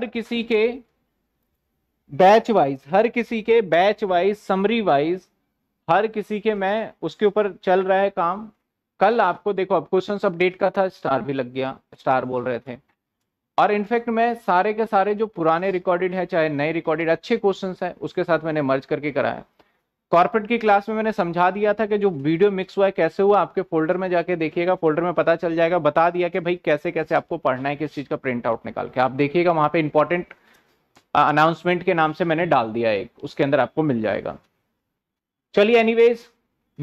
हर किसी के batch wise हर किसी के बैच वाइज समरी वाइज हर किसी के मैं उसके ऊपर चल रहा है काम कल आपको देखो अब क्वेश्चन अपडेट का था स्टार भी लग गया स्टार बोल रहे थे और इनफैक्ट मैं सारे के सारे जो पुराने रिकॉर्डेड है चाहे नए रिकॉर्डेड अच्छे क्वेश्चन है उसके साथ मैंने मर्ज करके कराया कॉर्पोरेट की क्लास में मैंने समझा दिया था कि जो वीडियो मिक्स हुआ है कैसे हुआ आपके फोल्डर में जाके देखिएगा फोल्डर में पता चल जाएगा बता दिया कि भाई कैसे कैसे आपको पढ़ना है किस चीज़ का प्रिंट आउट निकाल के आप देखिएगा वहाँ पे इंपॉर्टेंट अनाउंसमेंट के नाम से मैंने डाल दिया एक उसके अंदर आपको मिल जाएगा चलिए एनी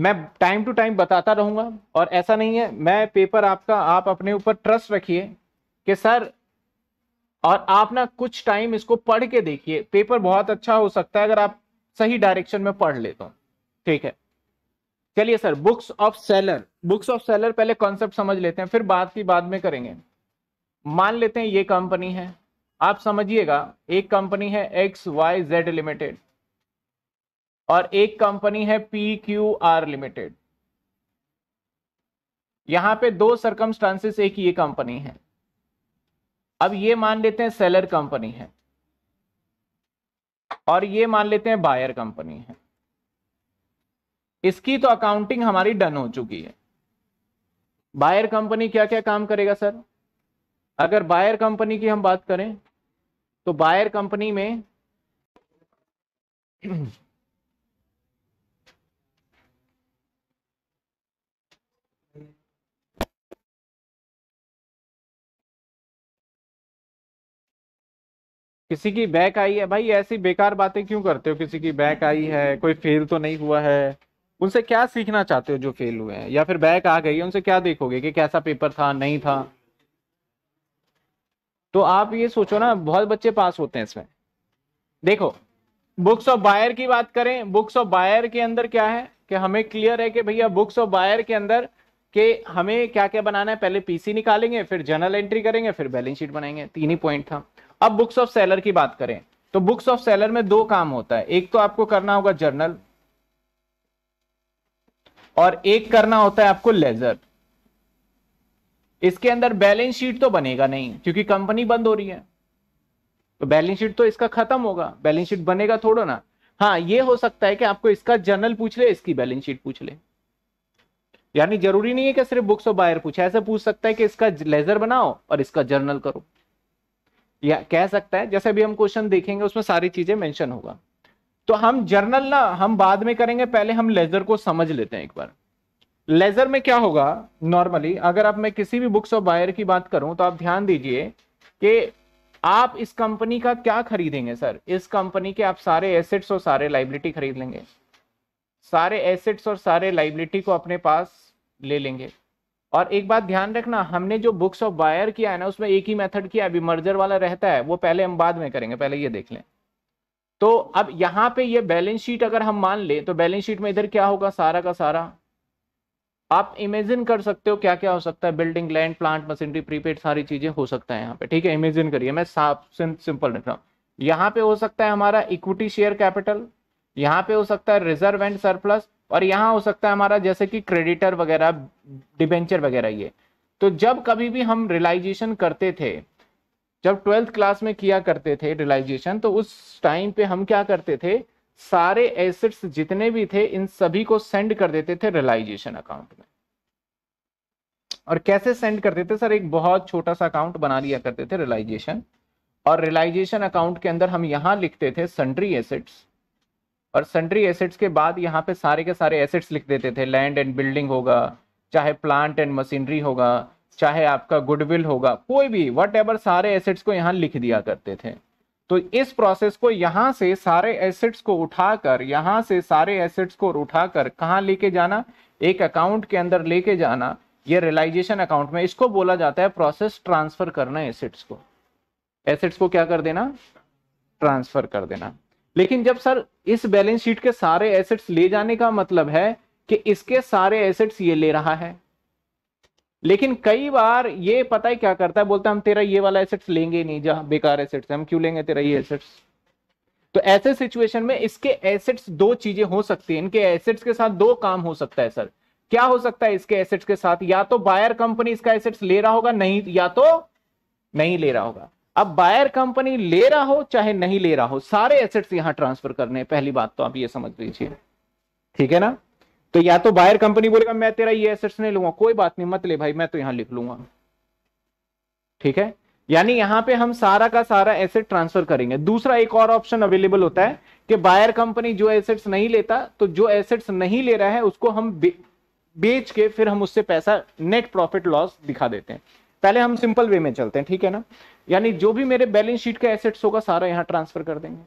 मैं टाइम टू टाइम बताता रहूंगा और ऐसा नहीं है मैं पेपर आपका आप अपने ऊपर ट्रस्ट रखिए कि सर और आप ना कुछ टाइम इसको पढ़ के देखिए पेपर बहुत अच्छा हो सकता है अगर आप सही डायरेक्शन में पढ़ लेता हूँ ठीक है चलिए sir books of seller books of seller पहले कॉन्सेप्ट समझ लेते हैं फिर बात की बाद में करेंगे मान लेते हैं ये कंपनी है आप समझिएगा एक कंपनी है एक्स वाई जेड लिमिटेड और एक कंपनी है पी क्यू आर लिमिटेड यहां पे दो सरकम एक ये कंपनी है अब ये मान लेते हैं सेलर कंपनी है और ये मान लेते हैं बायर कंपनी है इसकी तो अकाउंटिंग हमारी डन हो चुकी है बायर कंपनी क्या क्या काम करेगा सर अगर बायर कंपनी की हम बात करें तो बायर कंपनी में किसी की बैक आई है भाई ऐसी बेकार बातें क्यों करते हो किसी की बैक आई है कोई फेल तो नहीं हुआ है उनसे क्या सीखना चाहते हो जो फेल हुए हैं या फिर बैक आ गई उनसे क्या देखोगे कि कैसा पेपर था नहीं था तो आप ये सोचो ना बहुत बच्चे पास होते हैं इसमें देखो बुक्स ऑफ बायर की बात करें बुक्स ऑफ बायर के अंदर क्या है कि हमें क्लियर है कि भैया बुक्स ऑफ बायर के अंदर के हमें क्या क्या बनाना है पहले पीसी निकालेंगे फिर जर्नल एंट्री करेंगे फिर बैलेंस शीट बनाएंगे तीन ही पॉइंट था अब बुक्स ऑफ सेलर की बात करें तो बुक्स ऑफ सेलर में दो काम होता है एक तो आपको करना होगा जर्नल और एक करना होता है आपको लेजर इसके अंदर बैलेंस शीट तो बनेगा नहीं क्योंकि कंपनी बंद हो रही है तो बैलेंस शीट तो इसका खत्म होगा बैलेंस शीट बनेगा थोड़ा ना हाँ ये हो सकता है कि आपको इसका जर्नल पूछ ले इसकी बैलेंस शीट पूछ ले यानी जरूरी नहीं है कि सिर्फ बुक्स ऑफ बायर पूछे ऐसे पूछ सकता है कि इसका लेजर बनाओ और इसका जर्नल करो या कह सकता है जैसे अभी हम क्वेश्चन देखेंगे उसमें सारी चीजें मेंशन होगा तो हम जर्नल ना हम बाद में करेंगे पहले हम लेजर को समझ लेते हैं एक बार लेजर में क्या होगा नॉर्मली अगर आप मैं किसी भी बुक्स और बायर की बात करूं तो आप ध्यान दीजिए कि आप इस कंपनी का क्या खरीदेंगे सर इस कंपनी के आप सारे एसेट्स और सारे लाइबिलिटी खरीद लेंगे सारे एसेट्स और सारे लाइबिलिटी को अपने पास ले लेंगे और एक बात ध्यान रखना हमने जो बुक्स ऑफ बायर किया है ना उसमें एक ही मेथड किया है मर्जर वाला रहता है वो पहले हम बाद में करेंगे पहले ये देख लें तो अब यहाँ पे ये बैलेंस शीट अगर हम मान लें तो बैलेंस शीट में इधर क्या होगा सारा का सारा आप इमेजिन कर सकते हो क्या क्या हो सकता है building land plant machinery prepaid सारी चीजें हो सकता है यहाँ पे ठीक है इमेजिन करिए मैं साफ सिंपल रख रहा हूँ यहाँ पे हो सकता है हमारा इक्विटी शेयर कैपिटल यहाँ पे हो सकता है रिजर्व एंड सरप्लस और यहाँ हो सकता है हमारा जैसे कि क्रेडिटर वगैरह डिबेंचर वगैरह ये तो जब कभी भी हम रिलाइजेशन करते थे जब ट्वेल्थ क्लास में किया करते थे रिलाइजेशन तो उस टाइम पे हम क्या करते थे सारे एसेट्स जितने भी थे इन सभी को सेंड कर देते थे रिलाइजेशन अकाउंट में और कैसे सेंड करते थे सर एक बहुत छोटा सा अकाउंट बना लिया करते थे रिलाइजेशन और रिलाइजेशन अकाउंट के अंदर हम यहां लिखते थे सन्ड्री एसेट्स और सन्ड्री एसेट्स के बाद यहाँ पे सारे के सारे एसेट्स लिख देते थे लैंड एंड बिल्डिंग होगा चाहे प्लांट एंड मशीनरी होगा चाहे आपका गुडविल होगा कोई भी वट एवर सारे एसेट्स को यहाँ लिख दिया करते थे तो इस प्रोसेस को यहाँ से सारे एसेट्स को उठाकर यहाँ से सारे एसेट्स को उठाकर कहाँ लेके जाना एक अकाउंट के अंदर लेके जाना ये रियलाइजेशन अकाउंट में इसको बोला जाता है प्रोसेस ट्रांसफर करना एसेट्स को एसेट्स को क्या कर देना ट्रांसफर कर देना लेकिन जब सर इस बैलेंस शीट के सारे एसेट्स ले जाने का मतलब है कि इसके सारे एसेट्स ये ले रहा है लेकिन कई बार ये पता ही क्या करता है बोलता है हम तेरा ये वाला एसेट्स लेंगे नहीं जहां बेकार एसेट्स हम क्यों लेंगे तेरा ये एसेट्स तो ऐसे सिचुएशन में इसके एसेट्स दो चीजें हो सकती है इनके एसेट्स के साथ दो काम हो सकता है सर क्या हो सकता है इसके एसेट्स के साथ या तो बायर कंपनी इसका एसेट्स ले रहा होगा नहीं या तो नहीं ले रहा होगा अब बायर कंपनी ले रहा हो चाहे नहीं ले रहा हो सारे एसेट्स यहां ट्रांसफर करने पहली बात तो आप ये समझ लीजिए ठीक है ना तो या तो बायर कंपनी बोलेगा मैं तेरा ये एसेट्स नहीं लूंगा कोई बात नहीं मत ले भाई मैं तो यहां लिख लूंगा ठीक है यानी यहां पे हम सारा का सारा एसेट ट्रांसफर करेंगे दूसरा एक और ऑप्शन अवेलेबल होता है कि बायर कंपनी जो एसेट्स नहीं लेता तो जो एसेट्स नहीं ले रहा है उसको हम बेच के फिर हम उससे पैसा नेट प्रॉफिट लॉस दिखा देते हैं पहले हम सिंपल वे में चलते हैं ठीक है ना यानी जो भी मेरे बैलेंस शीट का एसेट्स होगा सारा यहाँ ट्रांसफर कर देंगे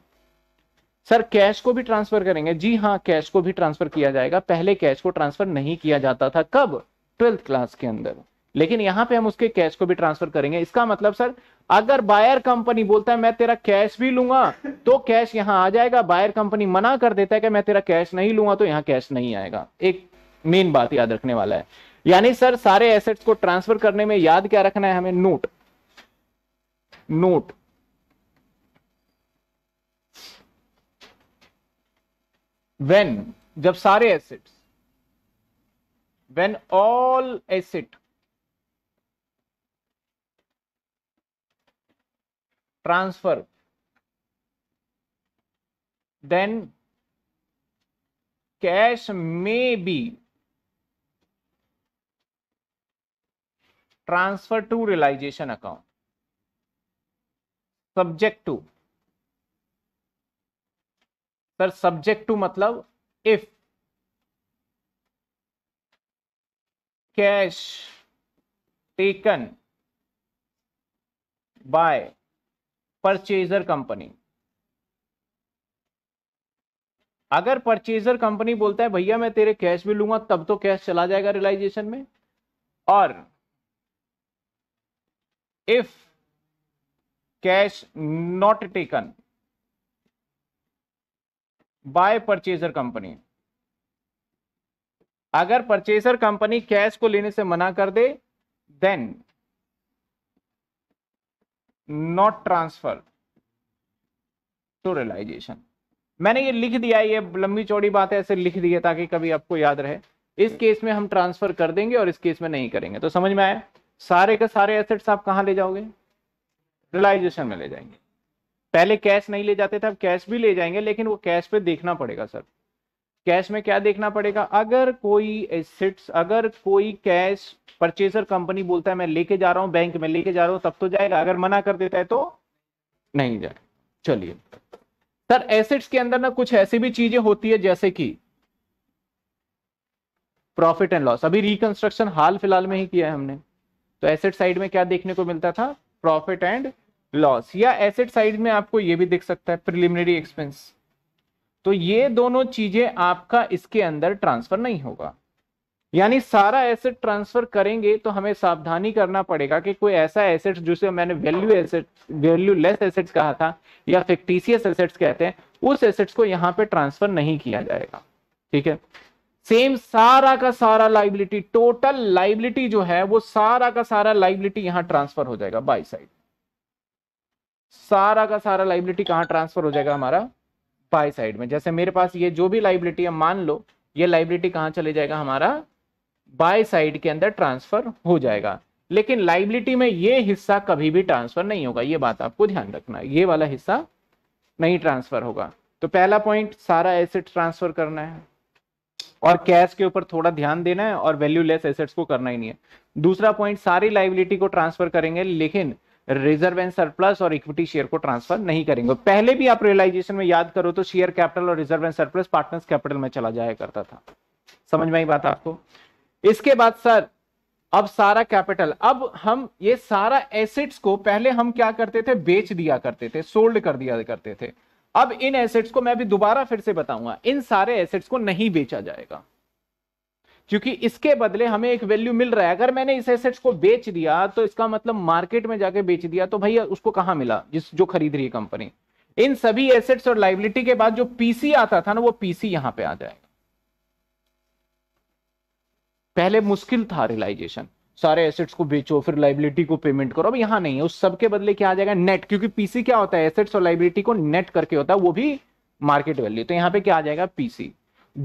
सर कैश को भी ट्रांसफर करेंगे जी हाँ कैश को भी ट्रांसफर किया जाएगा पहले कैश को ट्रांसफर नहीं किया जाता था कब ट्वेल्थ क्लास के अंदर लेकिन यहाँ पे हम उसके कैश को भी ट्रांसफर करेंगे इसका मतलब सर अगर बायर कंपनी बोलता है मैं तेरा कैश भी लूंगा तो कैश यहाँ आ जाएगा बायर कंपनी मना कर देता है कि मैं तेरा कैश नहीं लूंगा तो यहाँ कैश नहीं आएगा एक मेन बात याद रखने वाला है यानी सर सारे एसेट्स को ट्रांसफर करने में याद क्या रखना है हमें नोट नोट वेन जब सारे assets when all asset transfer then cash में be transfer to realisation account subject to sir subject to मतलब if cash taken by purchaser company अगर परचेजर कंपनी बोलता है भैया मैं तेरे कैश भी लूंगा तब तो कैश चला जाएगा रिलाइजेशन में और if cash not taken by purchaser company अगर परचेसर कंपनी कैश को लेने से मना कर दे then not transfer to realisation मैंने ये लिख दिया ये लंबी चौड़ी बात है ऐसे लिख दिया ताकि कभी आपको याद रहे इस केस में हम ट्रांसफर कर देंगे और इस केस में नहीं करेंगे तो समझ में आया सारे के सारे एसेट्स आप कहाँ ले जाओगे रिलाइजेशन में ले जाएंगे पहले कैश नहीं ले जाते थे अब कैश भी ले जाएंगे लेकिन वो कैश पे देखना पड़ेगा सर कैश में क्या देखना पड़ेगा अगर कोई एसेट्स अगर कोई कैश परचेजर कंपनी बोलता है मैं लेके जा रहा हूँ बैंक में लेके जा रहा हूँ तब तो जाएगा अगर मना कर देता है तो नहीं जाए चलिए सर एसेट्स के अंदर ना कुछ ऐसी भी चीजें होती है जैसे कि प्रॉफिट एंड लॉस अभी रिकंस्ट्रक्शन हाल फिलहाल में ही किया है हमने तो एसेट साइड में क्या देखने को मिलता था प्रॉफिट एंड लॉस या एसेट साइड में आपको ये भी दिख सकता है प्रिलिमिनरी एक्सपेंस तो ये दोनों चीजें आपका इसके अंदर ट्रांसफर नहीं होगा यानी सारा एसेट ट्रांसफर करेंगे तो हमें सावधानी करना पड़ेगा कि कोई ऐसा एसेट जिसे मैंने value asset value less assets कहा था या फिक्टिशियस एसेट्स कहते हैं उस एसेट्स को यहाँ पे ट्रांसफर नहीं किया जाएगा ठीक है सेम सारा का सारा लाइबिलिटी टोटल लाइबिलिटी जो है वो सारा का सारा लाइबिलिटी यहां ट्रांसफर हो जाएगा बाई साइड सारा का सारा लाइबिलिटी कहां ट्रांसफर हो जाएगा हमारा बाई साइड में जैसे मेरे पास ये जो भी लाइबिलिटी है मान लो ये लाइबिलिटी कहां चले जाएगा हमारा बाय साइड के अंदर ट्रांसफर हो जाएगा लेकिन लाइबिलिटी में ये हिस्सा कभी भी ट्रांसफर नहीं होगा ये बात आपको ध्यान रखना है ये वाला हिस्सा नहीं ट्रांसफर होगा तो पहला पॉइंट सारा एसेट ट्रांसफर करना है और कैश के ऊपर थोड़ा ध्यान देना है और वैल्यू लेस एसेट्स को करना ही नहीं है दूसरा पॉइंट सारी लाइबिलिटी को ट्रांसफर करेंगे लेकिन रिजर्व एंड सरप्लस और इक्विटी शेयर को ट्रांसफर नहीं करेंगे पहले भी आप रियलाइजेशन में याद करो तो शेयर कैपिटल और reserve and surplus partners capital में चला जाया करता था समझ में आई बात आपको इसके बाद सर अब सारा कैपिटल अब हम ये सारा एसेट्स को पहले हम क्या करते थे बेच दिया करते थे सोल्ड कर दिया करते थे अब इन एसेट्स को मैं अभी दोबारा फिर से बताऊंगा इन सारे एसेट्स को नहीं बेचा जाएगा क्योंकि इसके बदले हमें एक वैल्यू मिल रहा है अगर मैंने इस एसेट्स को बेच दिया तो इसका मतलब मार्केट में जाके बेच दिया तो भैया उसको कहां मिला जिस जो खरीद रही है कंपनी इन सभी एसेट्स और लाइबिलिटी के बाद जो पीसी आता था ना वो पीसी यहां पे आ जाएगा पहले मुश्किल था रिलाइजेशन सारे एसेट्स को बेचो फिर लाइबिलिटी को पेमेंट करो अब यहाँ नहीं है उस सबके बदले क्या आ जाएगा नेट क्योंकि पीसी क्या होता है एसेट्स और लाइबिलिटी को नेट करके होता है वो भी मार्केट वैल्यू तो यहाँ पे क्या आ जाएगा पीसी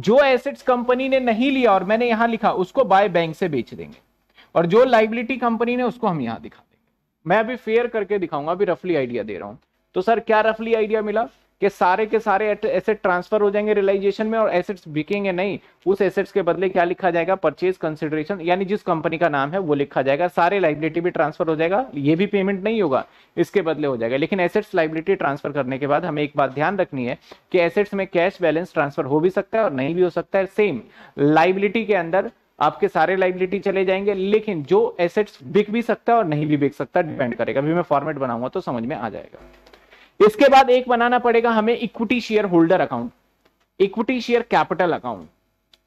जो एसेट्स कंपनी ने नहीं लिया और मैंने यहां लिखा उसको बाय बैंक से बेच देंगे और जो लाइबिलिटी कंपनी ने उसको हम यहां दिखा देंगे मैं अभी फेयर करके दिखाऊंगा अभी रफली आइडिया दे रहा हूं तो सर क्या रफली आइडिया मिला कि सारे के सारे एसेट ट्रांसफर हो जाएंगे रियलाइजेशन में और एसेट्स बिकेंगे नहीं उस एसेट्स के बदले क्या लिखा जाएगा परचेज कंसिडरेशन यानी जिस कंपनी का नाम है वो लिखा जाएगा सारे लाइबिलिटी भी ट्रांसफर हो जाएगा ये भी पेमेंट नहीं होगा इसके बदले हो जाएगा लेकिन एसेट्स लाइबिलिटी ट्रांसफर करने के बाद हमें एक बात ध्यान रखनी है कि एसेट्स में कैश बैलेंस ट्रांसफर हो भी सकता है और नहीं भी हो सकता है सेम लाइबिलिटी के अंदर आपके सारे लाइबिलिटी चले जाएंगे लेकिन जो एसेट्स बिक भी सकता है और नहीं भी बिक सकता डिपेंड करेगा अभी मैं फॉर्मेट बनाऊंगा तो समझ में आ जाएगा इसके बाद एक बनाना पड़ेगा हमें equity share holder account equity share capital account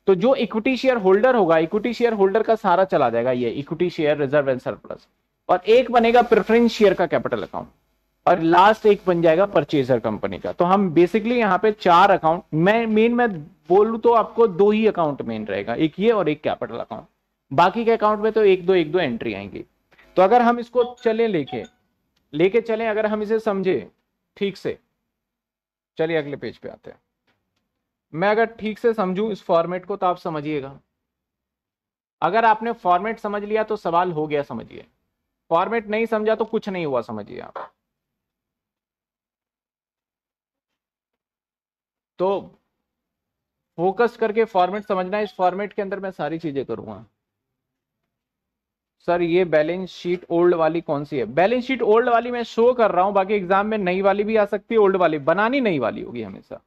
तो जो इक्विटी शेयर होल्डर होगा इक्विटी शेयर होल्डर का सारा चला जाएगा ये equity share reserve and surplus और एक बनेगा प्रेफरेंस शेयर का कैपिटल अकाउंट और लास्ट एक बन जाएगा परचेजर कंपनी का तो हम बेसिकली यहाँ पे चार अकाउंट मैं मेन मैं बोलू तो आपको दो ही अकाउंट मेन रहेगा एक ये और एक कैपिटल अकाउंट बाकी के अकाउंट में तो एक दो एक दो एंट्री आएंगी तो अगर हम इसको चले लेके लेके चले अगर हम इसे समझे ठीक से चलिए अगले पेज पे आते हैं मैं अगर ठीक से समझूं इस फॉर्मेट को तो आप समझिएगा अगर आपने फॉर्मेट समझ लिया तो सवाल हो गया समझिए फॉर्मेट नहीं समझा तो कुछ नहीं हुआ समझिए आप तो फोकस करके फॉर्मेट समझना इस फॉर्मेट के अंदर मैं सारी चीजें करूंगा सर ये बैलेंस शीट ओल्ड वाली कौन सी है बैलेंस शीट ओल्ड वाली मैं शो कर रहा हूं बाकी एग्जाम में नई वाली भी आ सकती है ओल्ड वाली बनानी नई वाली होगी हमेशा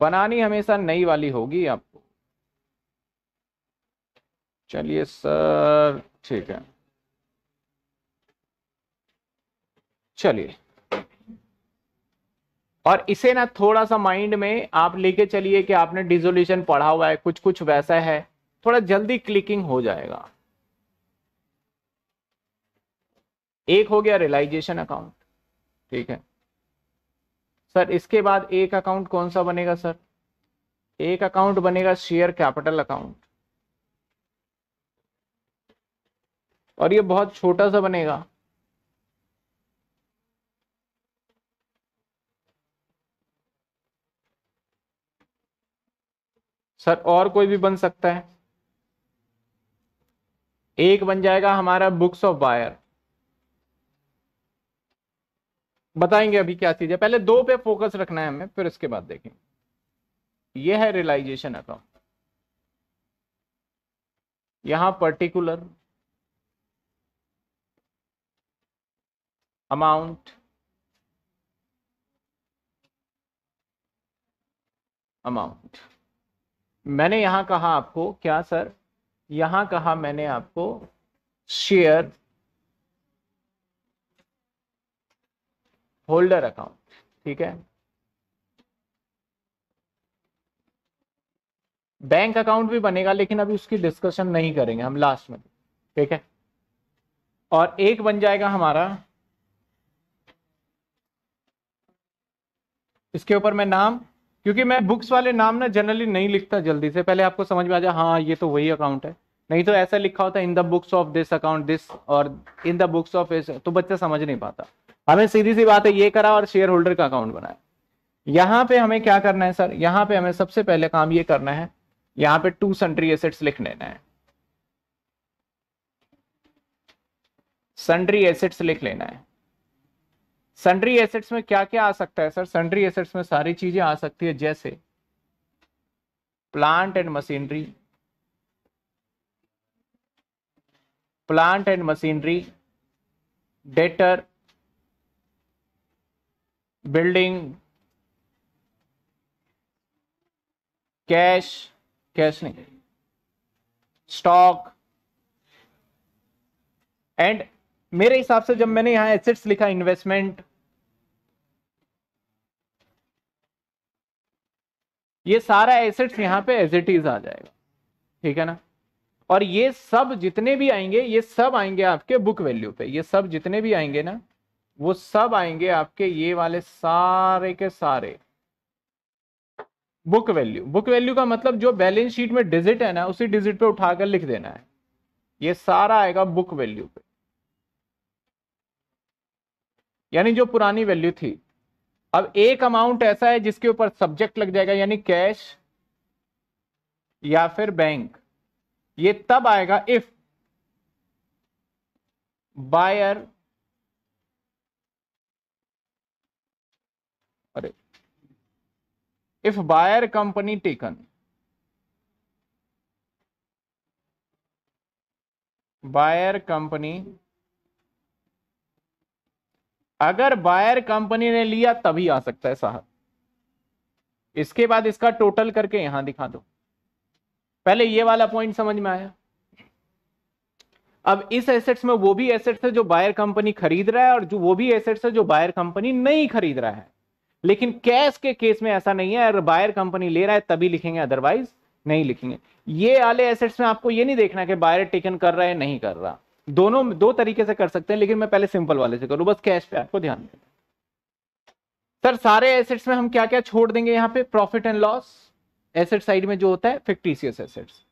बनानी हमेशा नई वाली होगी आपको चलिए सर ठीक है चलिए और इसे ना थोड़ा सा माइंड में आप लेके चलिए कि आपने डिजोल्यूशन पढ़ा हुआ है कुछ कुछ वैसा है थोड़ा जल्दी क्लिकिंग हो जाएगा एक हो गया रिलाइजेशन अकाउंट ठीक है सर इसके बाद एक अकाउंट कौन सा बनेगा सर एक अकाउंट बनेगा शेयर कैपिटल अकाउंट और ये बहुत छोटा सा बनेगा सर और कोई भी बन सकता है एक बन जाएगा हमारा बुक्स ऑफ बायर बताएंगे अभी क्या चीज है पहले दो पे फोकस रखना है हमें फिर इसके बाद देखेंगे ये है रियलाइजेशन अकाउंट यहां पर्टिकुलर अमाउंट अमाउंट मैंने यहां कहा आपको क्या सर यहां कहा मैंने आपको शेयर होल्डर अकाउंट ठीक है बैंक अकाउंट भी बनेगा लेकिन अभी उसकी डिस्कशन नहीं करेंगे हम लास्ट में ठीक है और एक बन जाएगा हमारा इसके ऊपर मैं नाम क्योंकि मैं बुक्स वाले नाम ना जनरली नहीं लिखता जल्दी से पहले आपको समझ में आ जाए हाँ ये तो वही अकाउंट है नहीं तो ऐसा लिखा होता in the books of this account this और इन द बुक्स ऑफ इस तो बच्चा समझ नहीं पाता हमें सीधी सी बात है ये करा और शेयर होल्डर का अकाउंट बनाया यहाँ पे हमें क्या करना है सर यहाँ पे हमें सबसे पहले काम ये करना है यहाँ पे टू सन्ट्री एसेट्स लिख लेना है सन्ट्री एसेट्स लिख लेना है सन्ट्री एसेट्स में क्या क्या आ सकता है सर सन्ट्री एसेट्स में सारी चीजें आ सकती है जैसे plant and machinery plant and machinery debtor building cash cash नहीं स्टॉक एंड मेरे हिसाब से जब मैंने यहां एसेट्स लिखा इन्वेस्टमेंट ये सारा एसेट्स यहां पे एज इट इज आ जाएगा ठीक है ना और ये सब जितने भी आएंगे ये सब आएंगे आपके बुक वैल्यू पे ये सब जितने भी आएंगे ना वो सब आएंगे आपके ये वाले सारे के सारे बुक वैल्यू बुक वैल्यू का मतलब जो बैलेंस शीट में डिजिट है ना उसी डिजिट पे उठाकर लिख देना है ये सारा आएगा बुक वैल्यू पे यानी जो पुरानी वैल्यू थी अब एक अमाउंट ऐसा है जिसके ऊपर सब्जेक्ट लग जाएगा यानी कैश या फिर बैंक ये तब आएगा if buyer if buyer company taken buyer company अगर बायर कंपनी ने लिया तभी आ सकता है साहब इसके बाद इसका टोटल करके यहां दिखा दो पहले ये वाला पॉइंट समझ में आया अब इस एसेट्स में वो भी एसेट्स है जो बायर कंपनी खरीद रहा है और जो वो भी एसेट्स है जो बायर कंपनी नहीं खरीद रहा है लेकिन कैश के केस में ऐसा नहीं है अगर बायर कंपनी ले रहा है तभी लिखेंगे अदरवाइज नहीं लिखेंगे ये आले एसेट्स में आपको ये नहीं देखना कि बायर टेकन कर रहा है नहीं कर रहा दोनों दो तरीके से कर सकते हैं लेकिन मैं पहले सिंपल वाले से करूं बस कैश पे आपको ध्यान देना सर सारे एसेट्स में हम क्या क्या छोड़ देंगे यहाँ पे profit and loss asset side में जो होता है फिक्टिशियस एसेट्स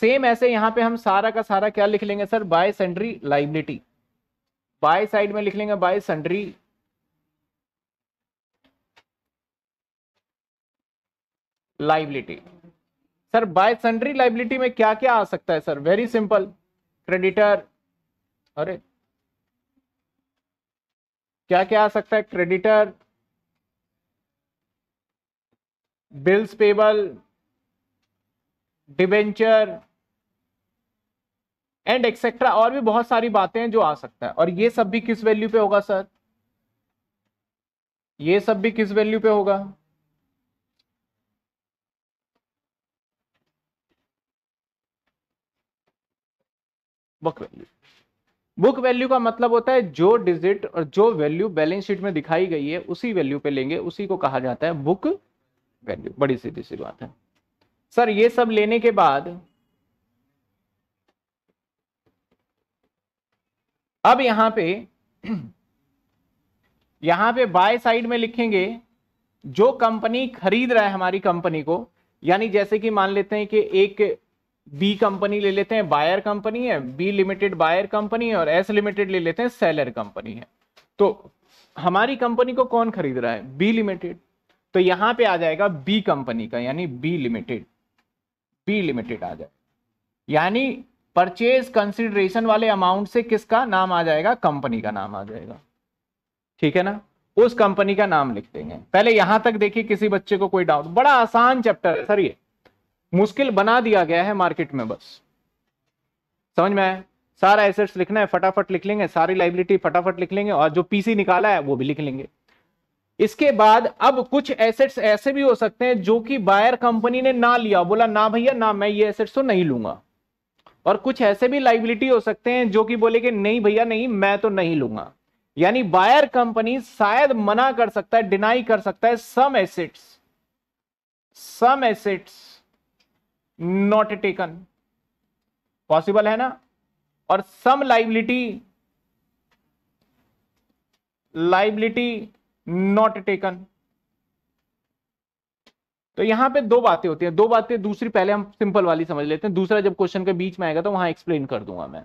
सेम ऐसे यहाँ पे हम सारा का सारा क्या लिख लेंगे sir by sundry liability by side में लिख लेंगे by sundry liability sir by sundry liability में क्या क्या आ सकता है सर वेरी सिंपल क्रेडिटर अरे क्या क्या आ सकता है creditor bills payable debenture and etcetera और भी बहुत सारी बातें हैं जो आ सकता है और ये सब भी किस वैल्यू पे होगा सर ये सब भी किस वैल्यू पे होगा बुक वैल्यू बुक वैल्यू का मतलब होता है जो डिजिट और जो वैल्यू बैलेंस शीट में दिखाई गई है उसी वैल्यू पे लेंगे उसी को कहा जाता है बुक वैल्यू बड़ी सीधी सी बात है सर ये सब लेने के बाद अब यहां पे यहां पे बाय साइड में लिखेंगे जो कंपनी खरीद रहा है हमारी कंपनी को यानी जैसे कि मान लेते हैं कि एक बी कंपनी ले लेते हैं बायर कंपनी है बी लिमिटेड बायर कंपनी है और एस लिमिटेड ले लेते हैं सेलर कंपनी है तो हमारी कंपनी को कौन खरीद रहा है बी लिमिटेड तो यहां पे आ जाएगा बी कंपनी का यानी बी लिमिटेड बी लिमिटेड आ जाए यानी परचेज कंसिडरेशन वाले अमाउंट से किसका नाम आ जाएगा कंपनी का नाम आ जाएगा ठीक है ना उस कंपनी का नाम लिख देंगे पहले यहां तक देखिए किसी बच्चे को कोई डाउट बड़ा आसान चैप्टर है सर ये मुश्किल बना दिया गया है मार्केट में बस समझ में आया सारा एसेट्स लिखना है फटाफट लिख लेंगे सारी लाइबिलिटी फटाफट लिख लेंगे और जो पीसी निकाला है वो भी लिख लेंगे इसके बाद अब कुछ एसेट्स ऐसे भी हो सकते हैं जो कि बायर कंपनी ने ना लिया बोला ना भैया ना मैं ये एसेट्स तो नहीं लूंगा और कुछ ऐसे भी लाइबिलिटी हो सकते हैं जो कि बोले कि नहीं भैया नहीं मैं तो नहीं लूंगा यानी बायर कंपनी शायद मना कर सकता है डिनाई कर सकता है some assets some assets not taken possible है ना और some liability liability not taken तो यहां पे दो बातें होती हैं दो बातें दूसरी पहले हम सिंपल वाली समझ लेते हैं दूसरा जब क्वेश्चन के बीच में आएगा तो वहां एक्सप्लेन कर दूंगा मैं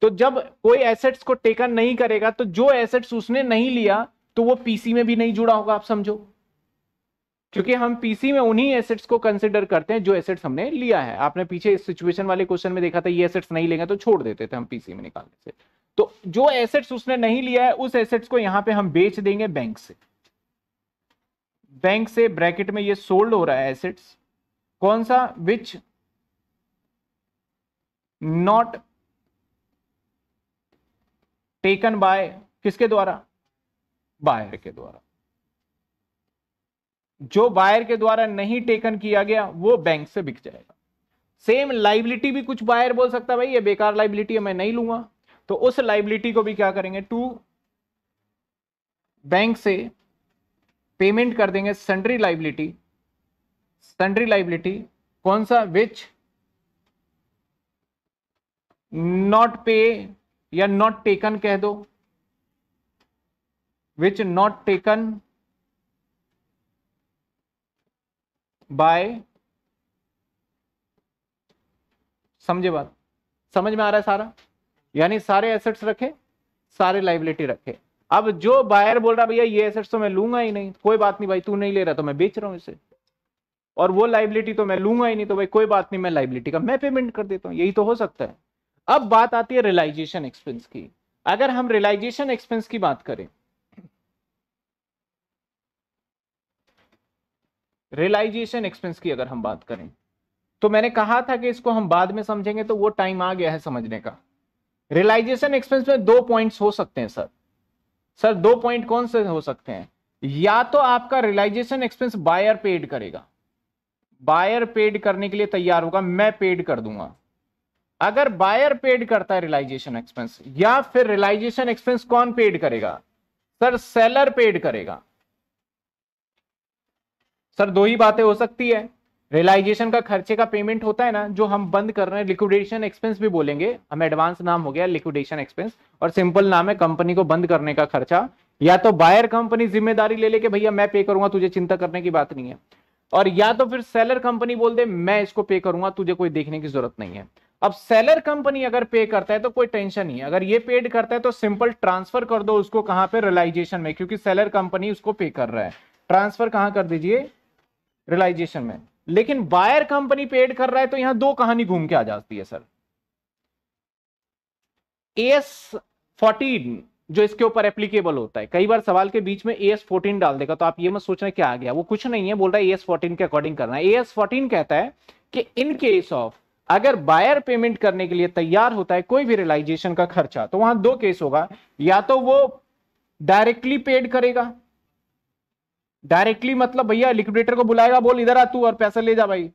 तो जब कोई एसेट्स को टेकन नहीं करेगा तो जो एसेट्स उसने नहीं लिया तो वो पीसी में भी नहीं जुड़ा होगा आप समझो क्योंकि हम पीसी में उन्हीं एसेट्स को कंसिडर करते हैं जो एसेट्स हमने लिया है आपने पीछे इस सिचुएशन वाले क्वेश्चन में देखा था ये एसेट्स नहीं लेंगे तो छोड़ देते थे हम पीसी में निकालने से तो जो एसेट्स उसने नहीं लिया है उस एसेट्स को यहां पे हम बेच देंगे बैंक से बैंक से ब्रैकेट में ये सोल्ड हो रहा है एसेट्स कौन सा विच नॉट टेकन बाय किसके द्वारा बायर के द्वारा जो बायर के द्वारा नहीं टेकन किया गया वो बैंक से बिक जाएगा सेम लाइबिलिटी भी कुछ बायर बोल सकता है भाई ये बेकार लाइबिलिटी है मैं नहीं लूंगा तो उस लाइबिलिटी को भी क्या करेंगे टू बैंक से पेमेंट कर देंगे सेंड्री लाइबिलिटी सेंड्री लाइबिलिटी कौन सा विच नॉट पे या नॉट टेकन कह दो विच नॉट टेकन बाय समझे बात समझ में आ रहा है सारा यानी सारे एसेट्स रखे सारे लाइबिलिटी रखे अब जो बायर बोल रहा भैया ये एसेट्स तो मैं लूंगा ही नहीं कोई बात नहीं भाई तू नहीं ले रहा तो मैं बेच रहा हूं इसे और वो लाइबिलिटी तो मैं लूंगा ही नहीं तो भाई कोई बात नहीं मैं लाइबिलिटी का मैं पेमेंट कर देता हूँ यही तो हो सकता है अब बात आती है रिलाइजेशन एक्सपेंस की अगर हम रिलाइजेशन एक्सपेंस की बात करें रियलाइजेशन एक्सपेंस की अगर हम बात करें तो मैंने कहा था कि इसको हम बाद में समझेंगे तो वो टाइम आ गया है समझने का रियलाइजेशन एक्सपेंस में दो पॉइंट्स हो सकते हैं सर सर दो पॉइंट कौन से हो सकते हैं या तो आपका रियलाइजेशन एक्सपेंस बायर पेड करेगा बायर पेड करने के लिए तैयार होगा मैं पेड कर दूंगा अगर बायर पेड करता है रियलाइजेशन एक्सपेंस या फिर रियलाइजेशन एक्सपेंस कौन पेड करेगा सर सेलर पेड करेगा सर दो ही बातें हो सकती है रियलाइजेशन का खर्चे का पेमेंट होता है ना जो हम बंद कर रहे हैं लिक्विडेशन एक्सपेंस भी बोलेंगे हम एडवांस नाम हो गया लिक्विडेशन एक्सपेंस और सिंपल नाम है कंपनी को बंद करने का खर्चा या तो बायर कंपनी जिम्मेदारी ले लेके भैया मैं पे करूंगा तुझे चिंता करने की बात नहीं है और या तो फिर सेलर कंपनी बोल दे मैं इसको पे करूंगा तुझे कोई देखने की जरूरत नहीं है अब सेलर कंपनी अगर पे करता है तो कोई टेंशन नहीं है अगर ये पेड करता है तो सिंपल ट्रांसफर कर दो उसको कहां पे रिलाइजेशन में क्योंकि सेलर कंपनी उसको पे कर रहा है ट्रांसफर कहां कर दीजिए रिलाइजेशन में लेकिन बायर कंपनी पेड कर रहा है तो यहां दो कहानी घूम के आ जाती है सर एस फोर्टीन जो इसके ऊपर एप्लीकेबल होता है कई बार सवाल के बीच में ए एस फोर्टीन डाल देगा तो आप ये मत सोचना क्या आ गया वो कुछ नहीं है बोल रहा है एस फोर्टीन के अकॉर्डिंग करना है एस फोर्टीन कहता है कि इन केस ऑफ अगर बायर पेमेंट करने के लिए तैयार होता है कोई भी रिलाइजेशन का खर्चा तो वहां दो केस होगा या तो वो डायरेक्टली पेड करेगा डायरेक्टली मतलब भैया लिक्विडेटर को बुलाएगा बोल इधर आ तू और पैसा ले जा भाई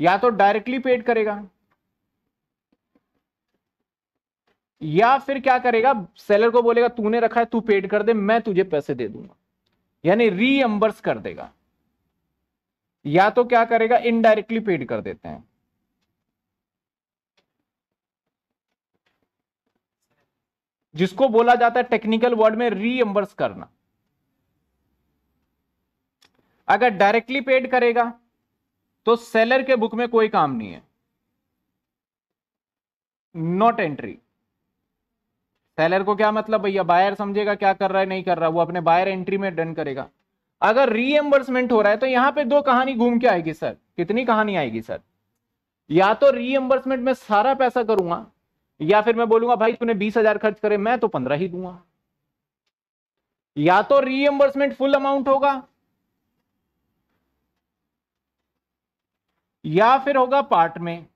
या तो डायरेक्टली पेड करेगा या फिर क्या करेगा सेलर को बोलेगा तूने रखा है तू पेड कर दे मैं तुझे पैसे दे दूंगा यानी रीअम्बर्स कर देगा या तो क्या करेगा इनडायरेक्टली पेड कर देते हैं जिसको बोला जाता है टेक्निकल वर्ड में रीअम्बर्स करना अगर डायरेक्टली पेड करेगा तो सेलर के बुक में कोई काम नहीं है नॉट एंट्री सेलर को क्या मतलब भैया बायर समझेगा क्या कर रहा है नहीं कर रहा वो अपने बायर एंट्री में डन करेगा अगर रीएम्बर्समेंट हो रहा है तो यहां पे दो कहानी घूम के आएगी सर कितनी कहानी आएगी सर या तो रीएम्बर्समेंट में सारा पैसा करूंगा या फिर मैं बोलूंगा भाई तूने बीस हजार खर्च करे मैं तो पंद्रह ही दूंगा या तो रीएम्बर्समेंट फुल अमाउंट होगा या फिर होगा पार्ट में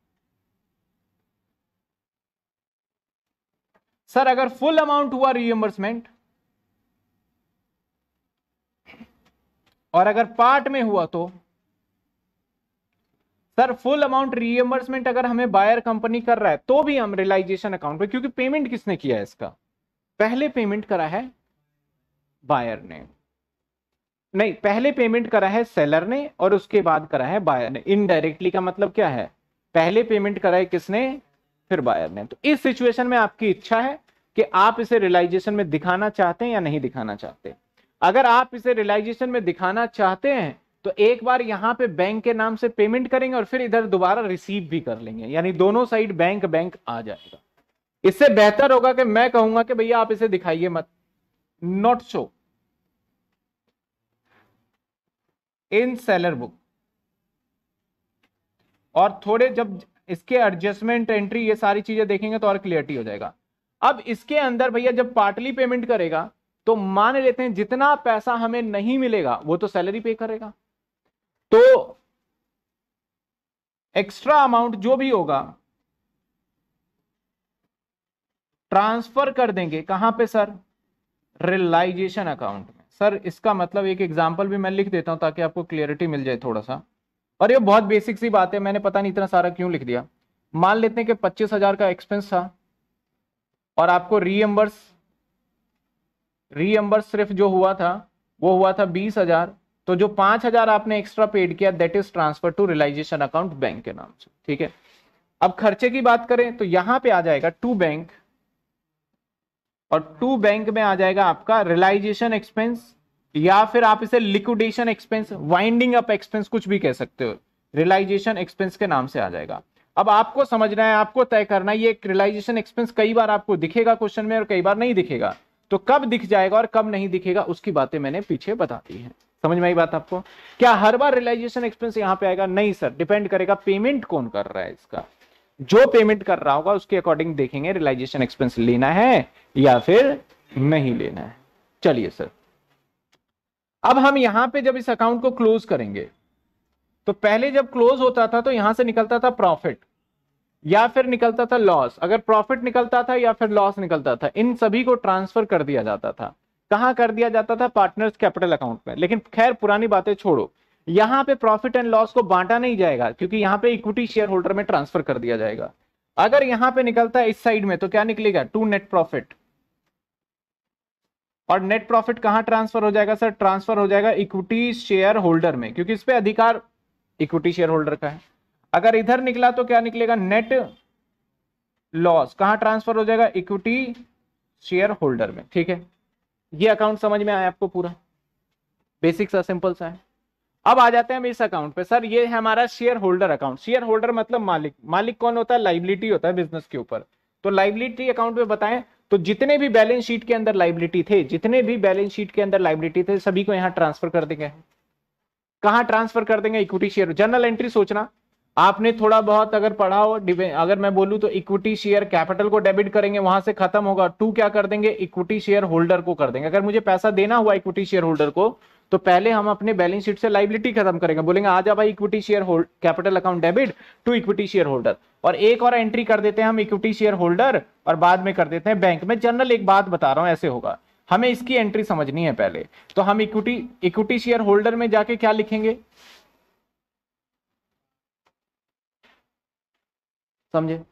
सर अगर फुल अमाउंट हुआ रिएम्बर्समेंट और अगर पार्ट में हुआ तो सर फुल अमाउंट रीएम्बर्समेंट अगर हमें बायर कंपनी कर रहा है तो भी हम रिलाइजेशन अकाउंट पे क्योंकि पेमेंट किसने किया है इसका पहले पेमेंट करा है बायर ने नहीं पहले पेमेंट करा है सेलर ने और उसके बाद करा है बायर ने इनडायरेक्टली का मतलब क्या है पहले पेमेंट करा है किसने फिर बायर ने तो इस सिचुएशन में आपकी इच्छा है कि आप इसे रियलाइजेशन में दिखाना चाहते हैं या नहीं दिखाना चाहते अगर आप इसे रियलाइजेशन में दिखाना चाहते हैं तो एक बार यहाँ पे बैंक के नाम से पेमेंट करेंगे और फिर इधर दोबारा रिसीव भी कर लेंगे यानी दोनों साइड बैंक बैंक आ जाएगा इससे बेहतर होगा कि मैं कहूंगा कि भैया आप इसे दिखाइए मत not show in seller book और थोड़े जब इसके एडजस्टमेंट एंट्री ये सारी चीजें देखेंगे तो और क्लियरिटी हो जाएगा अब इसके अंदर भैया जब पार्टली पेमेंट करेगा तो मान लेते हैं जितना पैसा हमें नहीं मिलेगा वो तो सैलरी पे करेगा तो एक्स्ट्रा अमाउंट जो भी होगा ट्रांसफर कर देंगे कहां पे सर रिलाइजेशन अकाउंट में सर इसका मतलब एक एग्जाम्पल भी मैं लिख देता हूँ ताकि आपको क्लियरिटी मिल जाए थोड़ा सा और ये बहुत बेसिक सी बात है मैंने पता नहीं इतना सारा क्यों लिख दिया मान लेते हैं कि पच्चीस हजार का एक्सपेंस था और आपको रीएम्बर्स रीएम्बर्स सिर्फ जो हुआ था वो हुआ था बीस हजार तो जो पांच हजार आपने एक्स्ट्रा पेड किया that is transfer to realisation account bank के नाम से ठीक है अब खर्चे की बात करें तो यहां पे आ जाएगा टू बैंक और टू बैंक में आ जाएगा आपका रिलाइजेशन एक्सपेंस या फिर आप इसे liquidation expense winding up expense कुछ भी कह सकते हो रिलाइजेशन एक्सपेंस के नाम से आ जाएगा अब आपको समझना है आपको तय करना है ये रिलाइजेशन एक्सपेंस कई बार आपको दिखेगा क्वेश्चन में और कई बार नहीं दिखेगा तो कब दिख जाएगा और कब नहीं दिखेगा उसकी बातें मैंने पीछे बता दी है समझ में आई बात आपको क्या हर बार रिलाइजेशन एक्सपेंस यहाँ पे आएगा नहीं सर डिपेंड करेगा पेमेंट कौन कर रहा है इसका जो पेमेंट कर रहा होगा उसके अकॉर्डिंग देखेंगे रिलाइजेशन एक्सपेंस लेना है या फिर नहीं लेना है चलिए सर अब हम यहां पे जब इस अकाउंट को क्लोज करेंगे तो पहले जब क्लोज होता था तो यहां से निकलता था प्रॉफिट या फिर निकलता था लॉस अगर प्रॉफिट निकलता था या फिर लॉस निकलता था इन सभी को ट्रांसफर कर दिया जाता था कहां कर दिया जाता था पार्टनर्स कैपिटल अकाउंट में लेकिन खैर पुरानी बातें छोड़ो यहां पे प्रॉफिट एंड लॉस को बांटा नहीं जाएगा क्योंकि यहां पे इक्विटी शेयर होल्डर में ट्रांसफर कर दिया जाएगा अगर यहां पे निकलता है इस साइड में तो क्या निकलेगा टू नेट प्रॉफिट और नेट प्रॉफिट कहां ट्रांसफर हो जाएगा सर ट्रांसफर हो जाएगा इक्विटी शेयर होल्डर में क्योंकि इस पर अधिकार इक्विटी शेयर होल्डर का है अगर इधर निकला तो क्या निकलेगा नेट लॉस कहां ट्रांसफर हो जाएगा इक्विटी शेयर होल्डर में ठीक है ये अकाउंट समझ में आया आपको पूरा बेसिक सा सिंपल सा है अब आ जाते हैं हम इस अकाउंट पे सर ये है हमारा share holder account share holder मतलब मालिक मालिक कौन होता है लाइबिलिटी होता है बिजनेस के ऊपर तो लाइबिलिटी अकाउंट में बताएं तो जितने भी बैलेंस शीट के अंदर लाइबिलिटी थे जितने भी बैलेंस शीट के अंदर लाइबिलिटी थे सभी को यहाँ ट्रांसफर कर देंगे कहाँ ट्रांसफर कर देंगे इक्विटी शेयर जनरल एंट्री सोचना आपने थोड़ा बहुत अगर पढ़ा हो अगर मैं बोलूं तो इक्विटी शेयर कैपिटल को डेबिट करेंगे वहां से खत्म होगा टू क्या कर देंगे इक्विटी शेयर होल्डर को कर देंगे अगर मुझे पैसा देना हुआ इक्विटी शेयर होल्डर को तो पहले हम अपने बैलेंस शीट से लाइबिलिटी खत्म करेंगे बोलेंगे आ जा भाई equity share hold capital account debit to equity share holder और एक और एंट्री कर देते हैं हम इक्विटी शेयर होल्डर और बाद में कर देते हैं बैंक में जनरल एक बात बता रहा हूं ऐसे होगा हमें इसकी एंट्री समझनी है पहले तो हम इक्विटी इक्विटी शेयर होल्डर में जाके क्या लिखेंगे समझे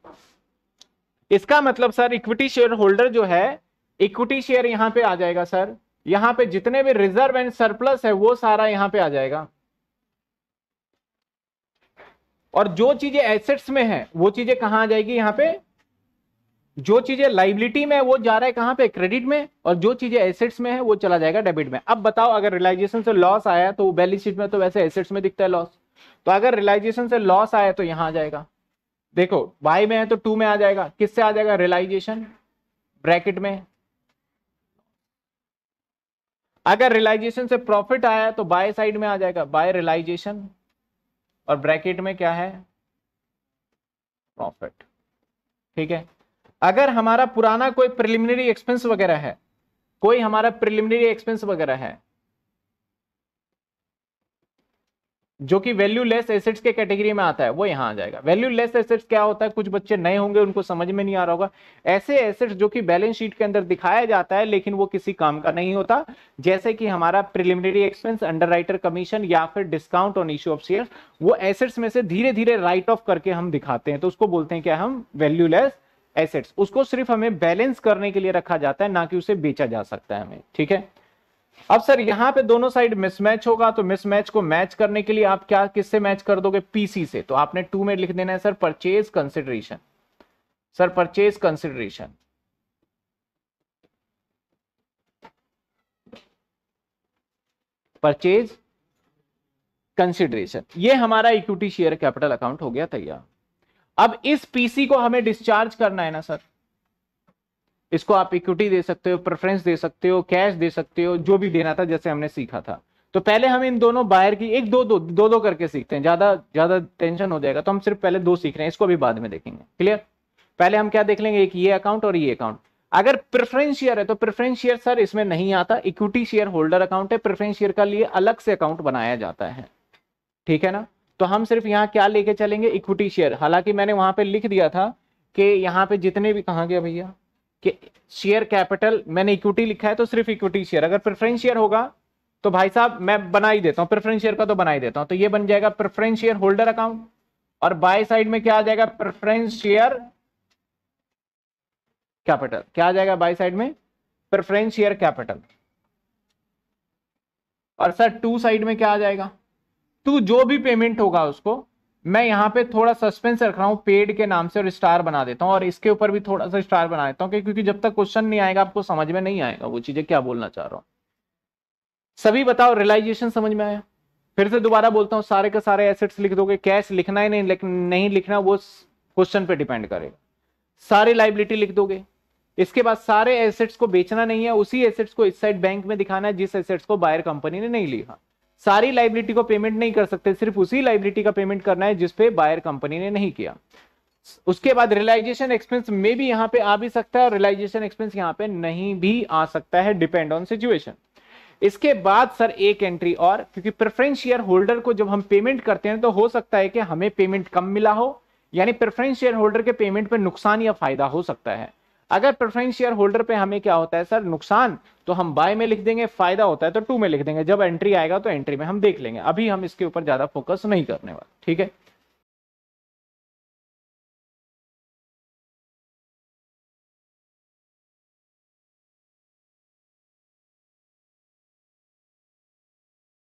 इसका मतलब सर इक्विटी शेयर होल्डर जो है इक्विटी शेयर यहां पे आ जाएगा सर यहां पे जितने भी रिजर्व एंड सरप्लस है वो सारा यहां पे आ जाएगा और जो चीजें एसेट्स में है वो चीजें कहां आ जाएगी यहां पे जो चीजें लाइबिलिटी में है वो जा रहा है कहां पे क्रेडिट में और जो चीजें एसेट्स में है वो चला जाएगा डेबिट में अब बताओ अगर रिलाइजेशन से लॉस आया तो बैलेंस शीट में तो वैसे एसेट्स में दिखता है लॉस तो अगर रिलाइजेशन से लॉस आया तो यहां आ जाएगा देखो वाई में है तो टू में आ जाएगा किससे आ जाएगा रिलाइजेशन ब्रैकेट में अगर रियलाइजेशन से प्रॉफिट आया तो बाय साइड में आ जाएगा बाय रियलाइजेशन और ब्रैकेट में क्या है प्रॉफिट ठीक है अगर हमारा पुराना कोई प्रिलिमिनरी एक्सपेंस वगैरह है कोई हमारा प्रिलिमिनरी एक्सपेंस वगैरह है जो कि वैल्यू लेस एसेट्स के कैटेगरी में आता है वो यहाँ आ जाएगा वैल्यू लेस एसेट्स क्या होता है कुछ बच्चे नए होंगे उनको समझ में नहीं आ रहा होगा ऐसे एसेट्स जो कि बैलेंस शीट के अंदर दिखाया जाता है लेकिन वो किसी काम का नहीं होता जैसे कि हमारा प्रिलिमिनरी एक्सपेंस राइटर कमीशन या फिर discount on issue of share वो एसेट्स में से धीरे धीरे राइट ऑफ करके हम दिखाते हैं तो उसको बोलते हैं क्या हम वैल्यू लेस एसेट्स उसको सिर्फ हमें बैलेंस करने के लिए रखा जाता है ना कि उसे बेचा जा सकता है हमें ठीक है अब सर यहां पे दोनों साइड मिसमैच होगा तो मिसमैच को मैच करने के लिए आप क्या किससे मैच कर दोगे पीसी से तो आपने टू में लिख देना है sir purchase consideration sir purchase consideration purchase consideration ये हमारा इक्विटी शेयर कैपिटल अकाउंट हो गया तैयार अब इस पीसी को हमें डिस्चार्ज करना है ना सर इसको आप इक्विटी दे सकते हो प्रेफरेंस दे सकते हो कैश दे सकते हो जो भी देना था जैसे हमने सीखा था तो पहले हम इन दोनों बायर की एक दो दो दो दो करके सीखते हैं ज्यादा ज्यादा टेंशन हो जाएगा तो हम सिर्फ पहले दो सीख रहे हैं इसको भी बाद में देखेंगे क्लियर पहले हम क्या देख लेंगे एक ये अकाउंट और ये अकाउंट अगर प्रेफरेंस शेयर है तो प्रेफरेंस शेयर सर इसमें नहीं आता इक्विटी शेयर होल्डर अकाउंट है प्रेफरेंस शेयर का लिए अलग से अकाउंट बनाया जाता है ठीक है ना तो हम सिर्फ यहाँ क्या लेके चलेंगे इक्विटी शेयर हालांकि मैंने वहां पर लिख दिया था कि यहाँ पे जितने भी कहा गया भैया शेयर कैपिटल मैंने इक्विटी लिखा है तो सिर्फ इक्विटी शेयर अगर प्रेफरेंस शेयर होगा तो भाई साहब मैं बना ही देता हूं प्रेफरेंस शेयर का तो बना ही देता हूं तो ये बन जाएगा प्रेफरेंस शेयर होल्डर अकाउंट और बाय साइड में क्या आ जाएगा प्रेफरेंस शेयर कैपिटल क्या आ जाएगा बाय साइड में प्रेफरेंस शेयर कैपिटल और सर टू साइड में क्या आ जाएगा टू जो भी पेमेंट होगा उसको मैं यहाँ पे थोड़ा सस्पेंस रख रहा हूँ पेड के नाम से और स्टार बना देता हूँ और इसके ऊपर भी थोड़ा सा स्टार बना देता हूँ क्योंकि जब तक क्वेश्चन नहीं आएगा आपको समझ में नहीं आएगा वो चीजें क्या बोलना चाह रहा हूँ सभी बताओ रियलाइजेशन समझ में आया फिर से दोबारा बोलता हूँ सारे के सारे एसेट्स लिख दोगे कैश लिखना ही नहीं लेकिन नहीं लिखना वो क्वेश्चन पे डिपेंड करेगा सारे लाइबिलिटी लिख दोगे इसके बाद सारे एसेट्स को बेचना नहीं है उसी एसेट्स को इस साइड बैंक में दिखाना है जिस एसेट्स को बायर कंपनी ने नहीं लिखा सारी लाइबिलिटी को पेमेंट नहीं कर सकते सिर्फ उसी लाइबिलिटी का पेमेंट करना है जिसपे बायर कंपनी ने नहीं किया उसके बाद रिलाइजेशन एक्सपेंस में भी यहां पे आ भी सकता है और रिलाइजेशन एक्सपेंस यहां पे नहीं भी आ सकता है डिपेंड ऑन सिचुएशन इसके बाद सर एक एंट्री और क्योंकि प्रेफरेंस शेयर होल्डर को जब हम पेमेंट करते हैं तो हो सकता है कि हमें पेमेंट कम मिला हो यानी प्रेफरेंस शेयर होल्डर के पेमेंट पर पे नुकसान या फायदा हो सकता है अगर प्रेफरेंस शेयर होल्डर पे हमें क्या होता है सर नुकसान तो हम बाय में लिख देंगे फायदा होता है तो टू में लिख देंगे जब एंट्री आएगा तो एंट्री में हम देख लेंगे अभी हम इसके ऊपर ज्यादा फोकस नहीं करने वाले ठीक है